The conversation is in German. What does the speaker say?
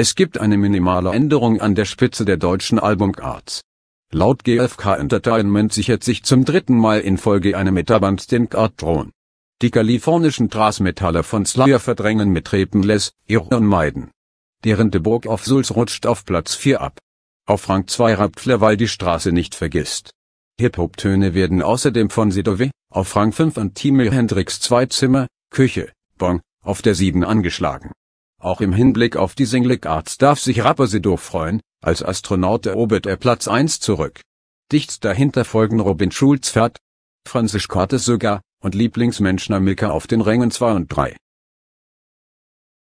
Es gibt eine minimale Änderung an der Spitze der deutschen Albumcharts. Laut GFK Entertainment sichert sich zum dritten Mal in Folge eine Metaband den Chartthron. Die kalifornischen Thrasmetalle von Slayer verdrängen mit Repentless, Iron Maiden. Deren The Burg of Souls rutscht auf Platz 4 ab. Auf Rang 2 rappt Flair, die Straße nicht vergisst. Hip-Hop-Töne werden außerdem von Sidove, auf Rang 5 und Timo Hendrix 2 Zimmer, Küche, Bong, auf der 7 angeschlagen. Auch im Hinblick auf die Arts darf sich Rappersee freuen, als Astronaut erobert er Platz 1 zurück. Dicht dahinter folgen Robin Schulz-Fert, Franziska Tessoga und Lieblingsmenschner Milka auf den Rängen 2 und 3.